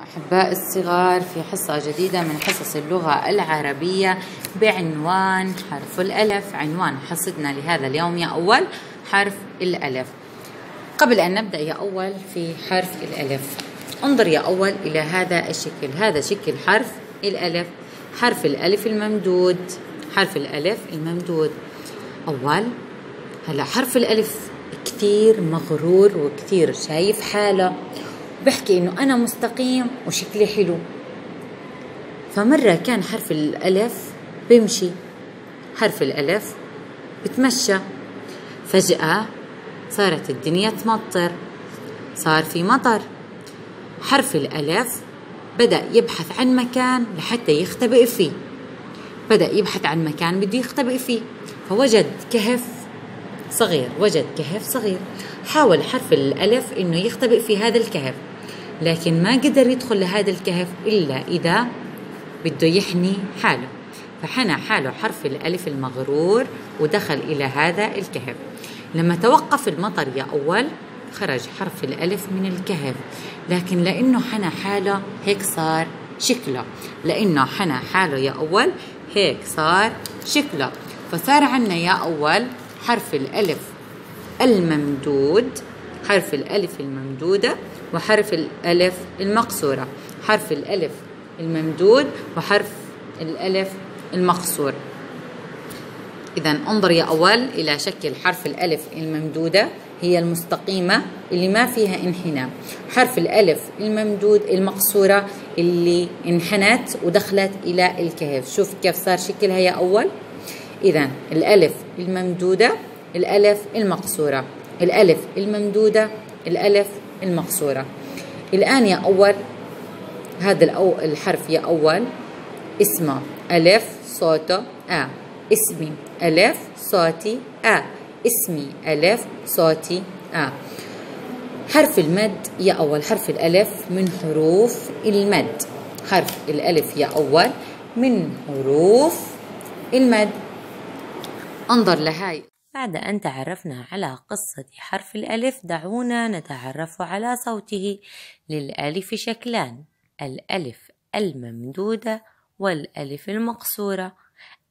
أحباء الصغار في حصة جديدة من حصص اللغة العربية بعنوان حرف الألف عنوان حصتنا لهذا اليوم يا أول حرف الألف قبل أن نبدأ يا أول في حرف الألف انظر يا أول إلى هذا الشكل هذا شكل حرف الألف حرف الألف الممدود حرف الألف الممدود أول هلا حرف الألف كثير مغرور وكثير شايف حاله بحكي انه انا مستقيم وشكلي حلو فمرة كان حرف الألف بمشي حرف الألف بتمشى فجأة صارت الدنيا تمطر صار في مطر حرف الألف بدأ يبحث عن مكان لحتى يختبئ فيه بدأ يبحث عن مكان بده يختبئ فيه فوجد كهف صغير وجد كهف صغير حاول حرف الألف أنه يختبئ في هذا الكهف لكن ما قدر يدخل لهذا الكهف إلا إذا بده يحني حاله فحنى حاله حرف الألف المغرور ودخل إلى هذا الكهف لما توقف المطر يا أول خرج حرف الألف من الكهف لكن لأنه حنى حاله هيك صار شكله لأنه حنى حاله يا أول هيك صار شكله فصار عنا يا أول حرف الألف الممدود حرف الألف الممدودة وحرف الألف المقصورة حرف الألف الممدود وحرف الألف المقصور إذا انظر يا أول إلى شكل حرف الألف الممدودة هي المستقيمة اللي ما فيها انحناء حرف الألف الممدود المقصورة اللي انحنت ودخلت إلى الكهف شوف كيف صار شكلها يا أول إذا الألف الممدودة الألف المقصورة الألف الممدودة الألف المقصورة الآن يا أول هذا الحرف يا أول اسمه ألف صوته أ اسمي ألف صوتي أ اسمي ألف صوتي أ حرف المد يا أول حرف الألف من حروف المد حرف الألف يا أول من حروف المد انظر لهاي بعد أن تعرفنا على قصة حرف الألف دعونا نتعرف على صوته للألف شكلان الألف الممدودة والألف المقصورة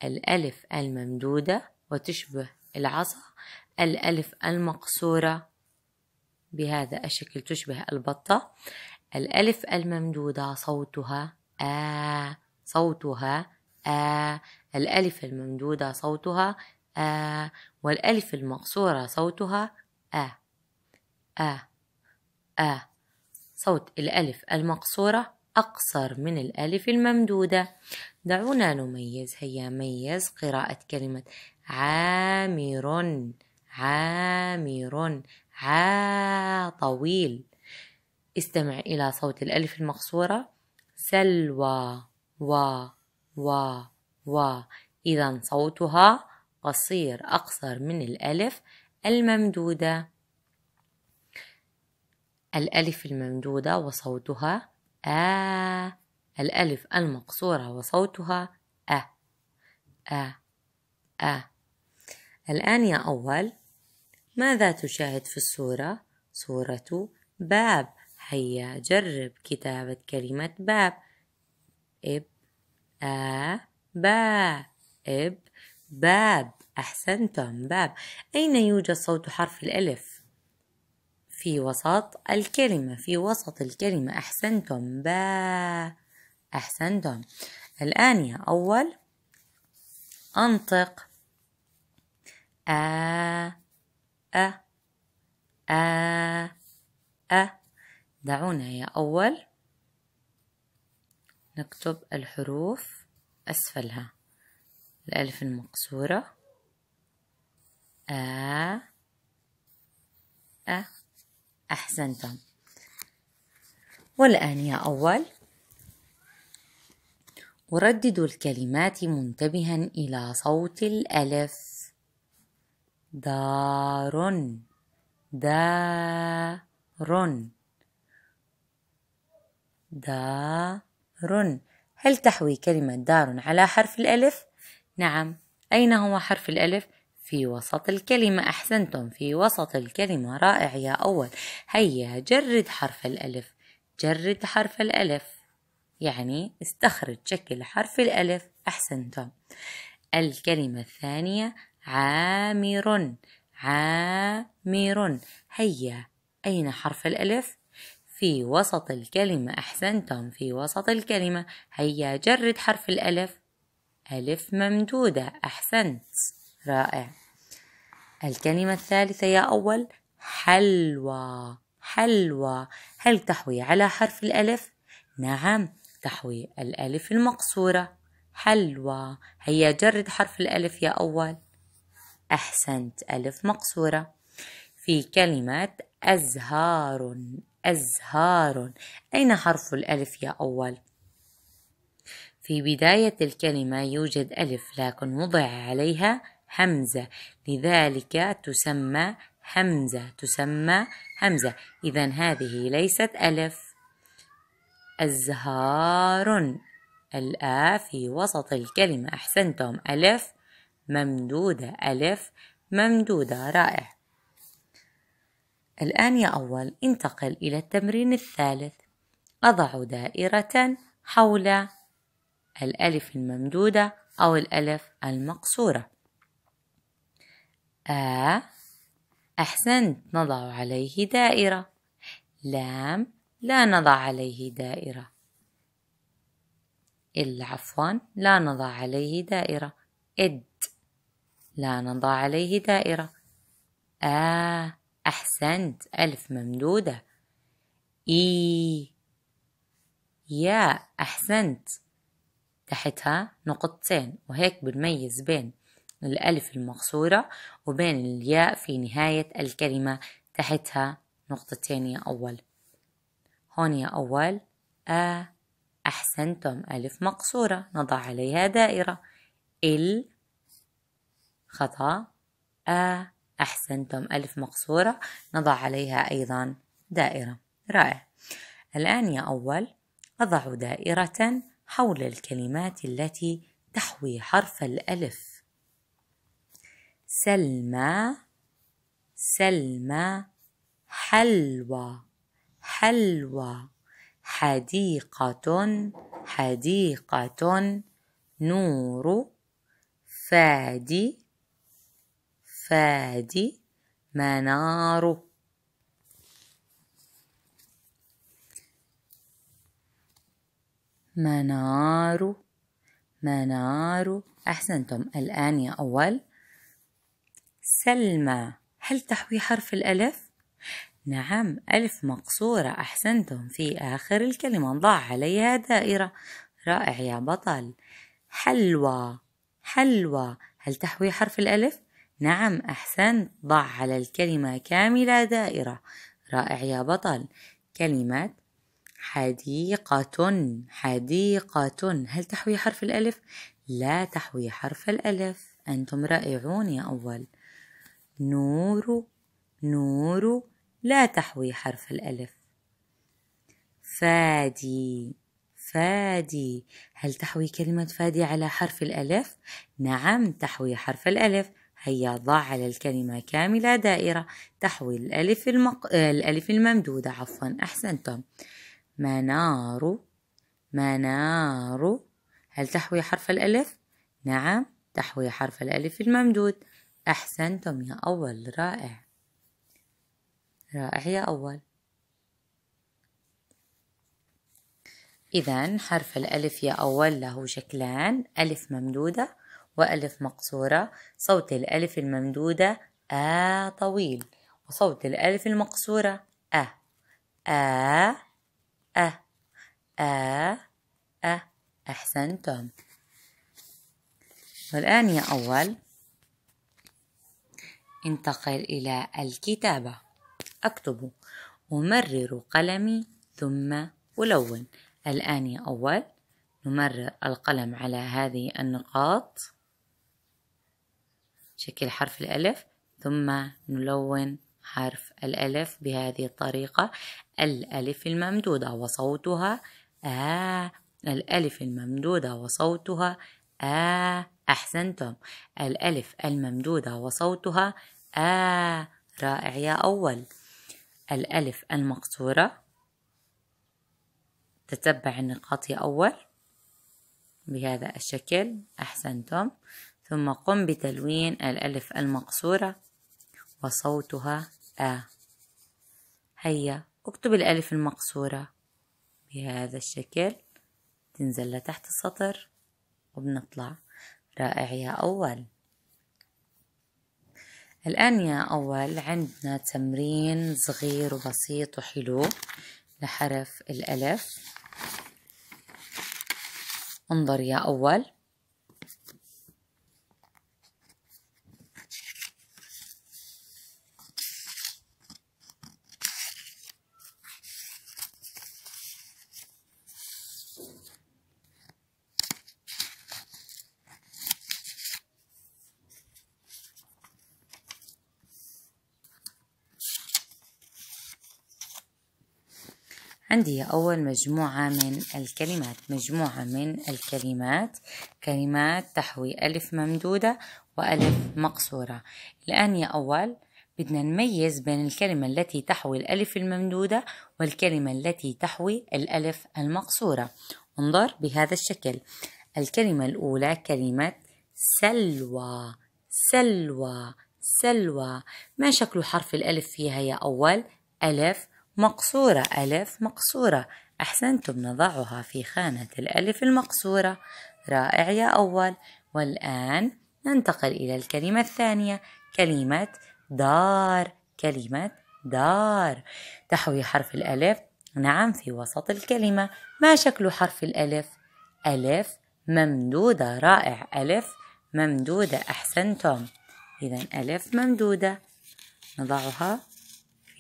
الألف الممدودة وتشبه العصا الألف المقصورة بهذا الشكل تشبه البطة الألف الممدودة صوتها آ آه صوتها آ آه الألف الممدودة صوتها آ والألف المقصورة صوتها آ آ آ صوت الألف المقصورة أقصر من الألف الممدودة دعونا نميز هيا ميز قراءة كلمة عامر عامر عا طويل استمع إلى صوت الألف المقصورة سلوى و و و إذا صوتها قصير أقصر من الألف الممدودة الألف الممدودة وصوتها آ الألف المقصورة وصوتها أ أ أ الآن يا أول ماذا تشاهد في الصورة؟ صورة باب هيا جرب كتابة كلمة باب إب آ با إب باب أحسنتم باب أين يوجد صوت حرف الألف؟ في وسط الكلمة في وسط الكلمة أحسنتم با أحسنتم الآن يا أول أنطق آ أ آ أ دعونا يا أول نكتب الحروف أسفلها الألف المقصورة أ أ أحسنتم والآن يا أول أردد الكلمات منتبها إلى صوت الألف دار دار دار هل تحوي كلمة دار على حرف الألف؟ نعم أين هو حرف الألف؟ في وسط الكلمة أحسنتم في وسط الكلمة رائع يا أول هيا جرد حرف الألف جرد حرف الألف يعني استخرج شكل حرف الألف أحسنتم الكلمة الثانية عامر عامر هيا أين حرف الألف؟ في وسط الكلمة أحسنتم في وسط الكلمة هيا جرد حرف الألف ألف ممدودة أحسنت رائع الكلمة الثالثة يا أول حلوى حلوى هل تحوي على حرف الألف؟ نعم تحوي الألف المقصورة حلوى هيا جرد حرف الألف يا أول أحسنت ألف مقصورة في كلمة أزهار أزهار أين حرف الألف يا أول؟ في بداية الكلمة يوجد ألف لكن وضع عليها همزة لذلك تسمى همزة تسمى همزة إذا هذه ليست ألف أزهار الآ في وسط الكلمة أحسنتم ألف ممدودة ألف ممدودة رائع الآن يا أول انتقل إلى التمرين الثالث أضع دائرة حول الألف الممدودة أو الألف المقصورة آ أحسنت نضع عليه دائرة لام لا نضع عليه دائرة ال عفوا لا نضع عليه دائرة إد لا نضع عليه دائرة آ أحسنت ألف ممدودة إي يا أحسنت تحتها نقطتين وهيك بنميز بين الألف المقصورة وبين الياء في نهاية الكلمة تحتها نقطتين يا أول هون يا أول آ أحسنتم ألف مقصورة نضع عليها دائرة ال خطأ آ أحسنتم ألف مقصورة نضع عليها أيضا دائرة رائع الآن يا أول أضع دائرة حول الكلمات التي تحوي حرف الألف سلمى سلمى حلوى حلوى حديقة حديقة نور فادي فادي منار منارو منارو أحسنتم الآن يا أول سلمى هل تحوي حرف الألف؟ نعم ألف مقصورة أحسنتم في آخر الكلمة ضع عليها دائرة رائع يا بطل حلوى حلوى هل تحوي حرف الألف؟ نعم أحسنت ضع على الكلمة كاملة دائرة رائع يا بطل كلمات حديقة حديقة هل تحوي حرف الألف؟ لا تحوي حرف الألف أنتم رائعون يا أول نور نور لا تحوي حرف الألف فادي فادي هل تحوي كلمة فادي على حرف الألف؟ نعم تحوي حرف الألف هيا ضع على الكلمة كاملة دائرة تحوي الألف, المق... آه، الألف الممدودة عفوا أحسنتم منار منار هل تحوي حرف الألف؟ نعم تحوي حرف الألف الممدود أحسنتم يا أول رائع رائع يا أول إذا حرف الألف يا أول له شكلان ألف ممدودة وألف مقصورة صوت الألف الممدودة آ طويل وصوت الألف المقصورة أ آ أ أ أ أحسنتم والآن يا أول انتقل إلى الكتابة أكتب أمرر قلمي ثم ألون الآن يا أول نمرر القلم على هذه النقاط شكل حرف الألف ثم نلون حرف الألف بهذه الطريقة الألف الممدودة وصوتها آ الألف الممدودة وصوتها آ أحسنتم الألف الممدودة وصوتها آ رائع يا أول الألف المقصورة تتبع النقاط يا أول بهذا الشكل أحسنتم ثم قم بتلوين الألف المقصورة وصوتها آ هيا اكتب الألف المقصورة بهذا الشكل تنزل لتحت السطر وبنطلع رائع يا أول الآن يا أول عندنا تمرين صغير وبسيط وحلو لحرف الألف انظر يا أول عندي أول مجموعة من الكلمات مجموعة من الكلمات كلمات تحوي ألف ممدودة وألف مقصورة الآن يا أول بدنا نميز بين الكلمة التي تحوي الألف الممدودة والكلمة التي تحوي الألف المقصورة انظر بهذا الشكل الكلمة الأولى كلمة سلوى سلوى سلوى ما شكل حرف الألف فيها يا أول ألف مقصورة ألف مقصورة أحسنتم نضعها في خانة الألف المقصورة رائع يا أول والآن ننتقل إلى الكلمة الثانية كلمة دار كلمة دار تحوي حرف الألف نعم في وسط الكلمة ما شكل حرف الألف ألف ممدودة رائع ألف ممدودة أحسنتم إذا ألف ممدودة نضعها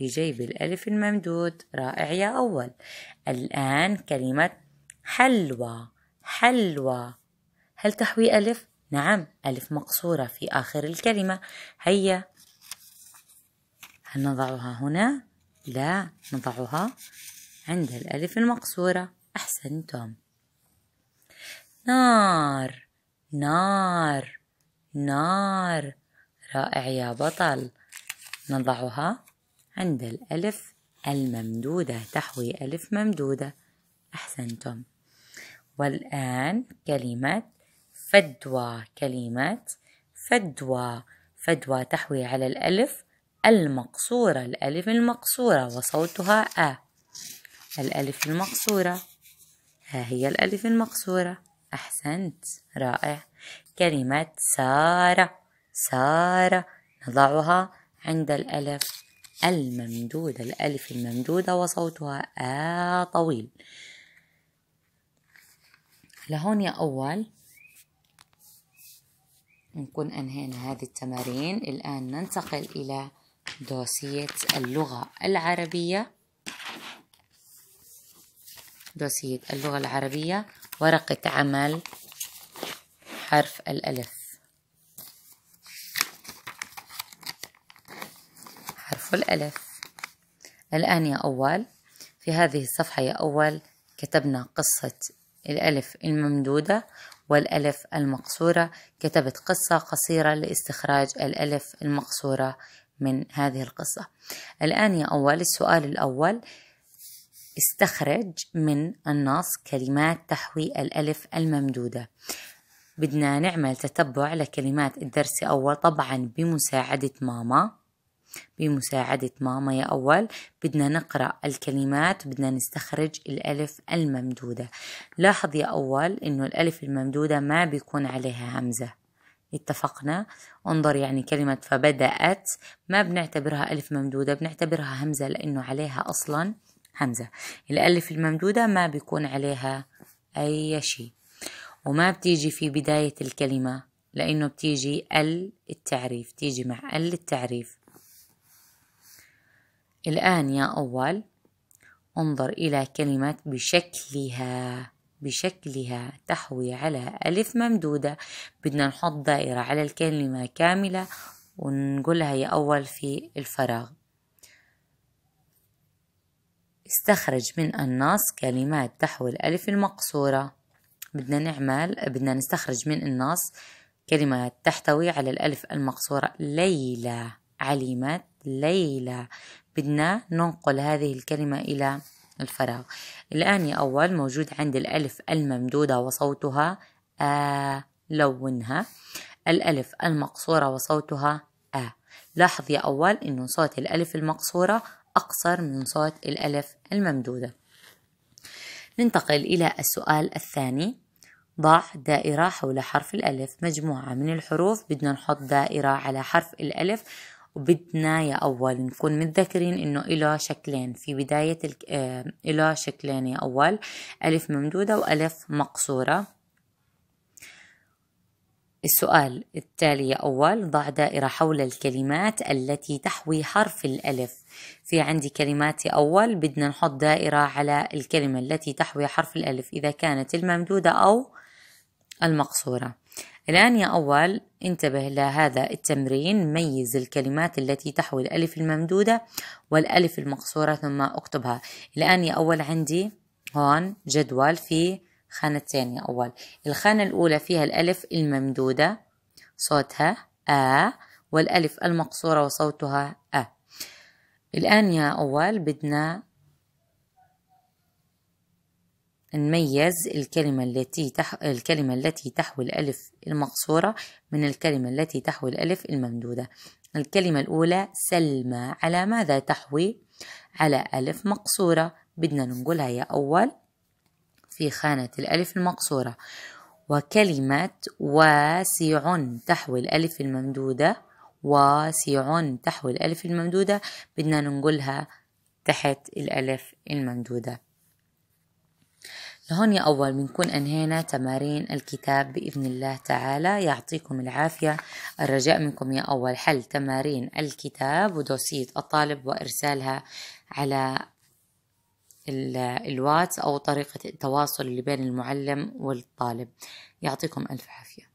في جيب الألف الممدود رائع يا أول الآن كلمة حلوى حلوى هل تحوي ألف؟ نعم ألف مقصورة في آخر الكلمة هيا هل نضعها هنا؟ لا نضعها عند الألف المقصورة أحسنتم نار نار نار رائع يا بطل نضعها عند الألف الممدودة تحوي ألف ممدودة أحسنتم والآن كلمة فدوى كلمة فدوى فدوى تحوي على الألف المقصورة الألف المقصورة وصوتها أ الألف المقصورة ها هي الألف المقصورة أحسنت رائع كلمة سارة سارة نضعها عند الألف الممدودة الألف الممدودة وصوتها آ آه، طويل لهون يا أول نكون أنهينا هذه التمارين الآن ننتقل إلى دوسية اللغة العربية دوسية اللغة العربية ورقة عمل حرف الألف نحو الألف الآن يا أول في هذه الصفحة يا أول كتبنا قصة الألف الممدودة والألف المقصورة كتبت قصة قصيرة لاستخراج الألف المقصورة من هذه القصة الآن يا أول السؤال الأول استخرج من النص كلمات تحوي الألف الممدودة بدنا نعمل تتبع لكلمات الدرس أول طبعا بمساعدة ماما بمساعدة ماما يا أول بدنا نقرأ الكلمات بدنا نستخرج الألف الممدودة لاحظ يا أول إنه الألف الممدودة ما بيكون عليها همزة اتفقنا انظر يعني كلمة فبدأت ما بنعتبرها ألف ممدودة بنعتبرها همزة لأنه عليها أصلا همزة الألف الممدودة ما بيكون عليها أي شيء وما بتيجي في بداية الكلمة لأنه بتيجي ال التعريف تيجي مع ال التعريف الآن يا أول انظر إلى كلمة بشكلها بشكلها تحوي على ألف ممدودة بدنا نحط دائرة على الكلمة كاملة ونقولها يا أول في الفراغ استخرج من النص كلمات تحوي الألف المقصورة بدنا نعمل بدنا نستخرج من النص كلمات تحتوي على الألف المقصورة ليلى علمت ليلى بدنا ننقل هذه الكلمة إلى الفراغ الآن يا أول موجود عند الألف الممدودة وصوتها آ لونها الألف المقصورة وصوتها آ لاحظ يا أول أنه صوت الألف المقصورة أقصر من صوت الألف الممدودة ننتقل إلى السؤال الثاني ضع دائرة حول حرف الألف مجموعة من الحروف بدنا نحط دائرة على حرف الألف وبدنا يا أول نكون متذكرين إنه إله شكلين في بداية الك... آه، إله شكلين يا أول ألف ممدودة وألف مقصورة السؤال التالي يا أول ضع دائرة حول الكلمات التي تحوي حرف الألف في عندي كلمات يا أول بدنا نحط دائرة على الكلمة التي تحوي حرف الألف إذا كانت الممدودة أو المقصورة الآن يا أول انتبه لهذا التمرين ميز الكلمات التي تحوي الألف الممدودة والألف المقصورة ثم أكتبها الآن يا أول عندي هون جدول في خانتين يا أول الخانة الأولى فيها الألف الممدودة صوتها آ والألف المقصورة وصوتها أ الآن يا أول بدنا نميز الكلمة التي تح... الكلمة التي تحوي الألف المقصورة من الكلمة التي تحوي الألف الممدودة الكلمة الأولى سلمى على ماذا تحوي؟ على ألف مقصورة بدنا نقولها يا أول في خانة الألف المقصورة وكلمة واسع تحوي الألف الممدودة واسع تحوي الألف الممدودة بدنا نقولها تحت الألف الممدودة لهون يا أول بنكون أنهينا تمارين الكتاب بإذن الله تعالى يعطيكم العافية الرجاء منكم يا أول حل تمارين الكتاب ودوسية الطالب وإرسالها على الواتس أو طريقة التواصل اللي بين المعلم والطالب يعطيكم ألف عافية